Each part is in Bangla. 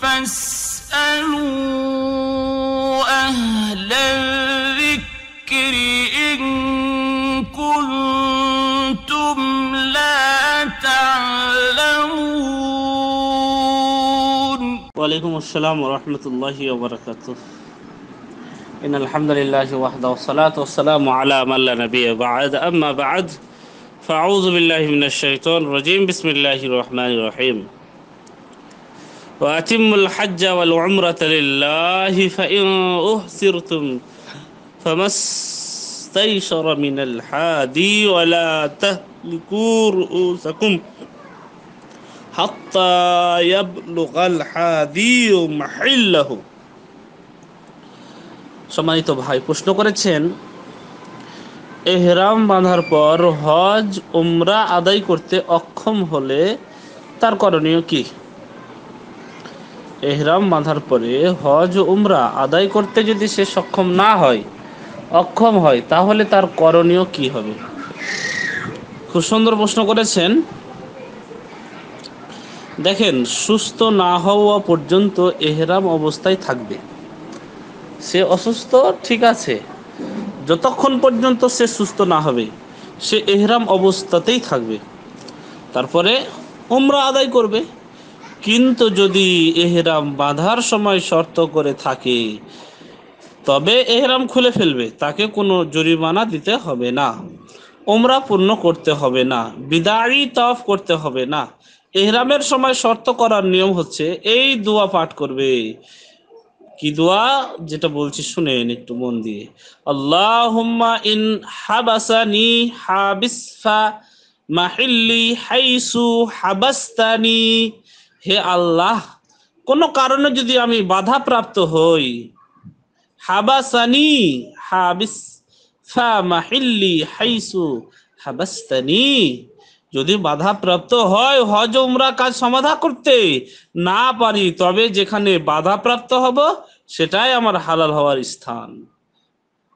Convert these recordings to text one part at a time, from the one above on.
فاسألوا أهل الذكر إن كنتم لا تعلمون وعليكم السلام ورحمة الله وبركاته إن الحمد لله وحده والصلاة والسلام على من لا نبي بعد أما بعد فأعوذ بالله من الشيطان الرجيم بسم الله الرحمن الرحيم وأتم الحج والعمرة لله فإن أحسرتم فما استيسر من الحادي ولا تهلكوا رؤوسكم حتى يبلغ الحادي محله সম্মানিত ভাই প্রশ্ন করেছেন এহরাম বাঁধার পর হজ উমরা আদায় করতে অক্ষম হলে তার করণীয় কী এহরাম বাঁধার পরে হজ উমরা আদায় করতে যদি সে সক্ষম না হয় অক্ষম হয় তাহলে তার করণীয় কি হবে খুব সুন্দর প্রশ্ন করেছেন দেখেন সুস্থ না হওয়া পর্যন্ত এহরাম অবস্থায় থাকবে সে অসুস্থ ঠিক আছে যতক্ষণ পর্যন্ত সে সুস্থ না হবে সে এহরাম অবস্থাতেই থাকবে তারপরে উমরা আদায় করবে কিন্তু যদি এহরাম বাঁধার সময় শর্ত করে থাকে তবে এহরাম খুলে ফেলবে তাকে কোনো জরিমানা দিতে হবে না ওমরা পূর্ণ করতে হবে না বিদায়ী তফ করতে হবে না এহরামের সময় শর্ত করার নিয়ম হচ্ছে এই দোয়া পাঠ করবে কি দোয়া যেটা বলছি শুনেন একটু মন দিয়ে আল্লাহ ইন হাবাসানি হাবিসফা মাহিল্লি হাইসু হাবাস্তানি হে আল্লাহ কোনো কারণে যদি আমি বাধা প্রাপ্ত হই হাবাসানি হাবিস ফামাহিল্লি হাইসু হাবাস্তানি যদি বাধা প্রাপ্ত হয় হজ উমরা কাজ সমাধা করতে না পারি তবে যেখানে বাধা প্রাপ্ত হব সেটাই আমার হালাল হওয়ার স্থান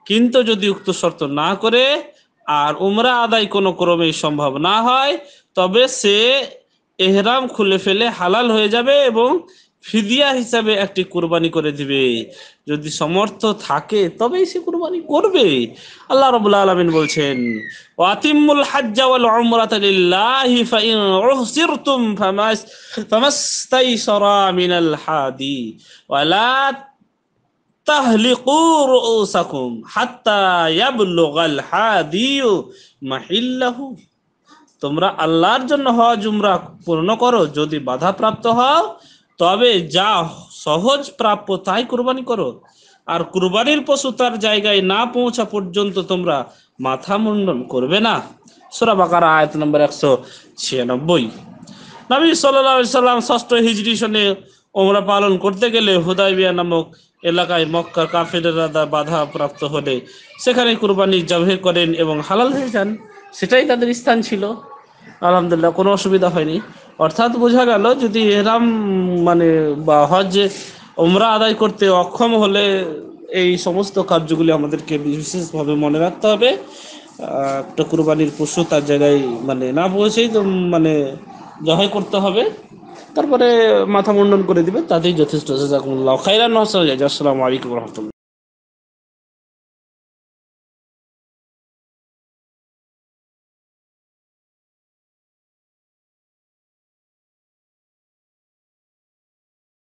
কিন্তু যদি উক্ত শর্ত না করে আর উমরা আদায় কোনো ক্রমেই সম্ভব না হয় তবে সে এহরাম খুলে ফেলে হালাল হয়ে যাবে এবং ফিদিয়া হিসাবে একটি কুরবানি করে দিবে যদি সমর্থ থাকে তবেই সে কুরবানি করবে আল্লাহ রবুল্লা আলমিন বলছেন ওয়াতিমুল হাজ্জা ওয়াল উমরাতা লিল্লাহি ফা ইন উহসিরতুম ফামাস ফামাস্তাইসারা মিনাল হাদি ওয়ালা তাহলিকু রুউসাকুম হাত্তা ইয়াবলুগাল হাদিয়ু মাহিল্লাহু তোমরা আল্লাহর জন্য হওয়া জুমরা পূর্ণ করো যদি বাধা প্রাপ্ত হও তবে যা সহজ প্রাপ্য তাই কুরবানি করো আর কুরবানির পশু তার জায়গায় না পৌঁছা পর্যন্ত তোমরা মাথা মুন্ডন করবে না সোরা বাকার আয়াত নম্বর একশো ছিয়ানব্বই নবী সাল্লা সাল্লাম ষষ্ঠ হিজড়ি সনে ওমরা পালন করতে গেলে হুদাইবিয়া নামক এলাকায় মক্কার কাফের বাধা প্রাপ্ত হলে সেখানে কুরবানি জাভে করেন এবং হালাল হয়ে যান সেটাই তাদের স্থান ছিল আলহামদুলিল্লাহ কোনো অসুবিধা হয়নি অর্থাৎ বোঝা গেল যদি এরাম মানে বা হজ ওমরা আদায় করতে অক্ষম হলে এই সমস্ত কার্যগুলি আমাদেরকে বিশেষভাবে মনে রাখতে হবে একটা কুরবানির পশু তার জায়গায় মানে না পৌঁছেই তো মানে জহাই করতে হবে তারপরে মাথা মুন্ডন করে দিবে তাতেই যথেষ্ট জাজাকুল্লাহ খাইরান আসসালামু আলাইকুম রহমতুল্লাহ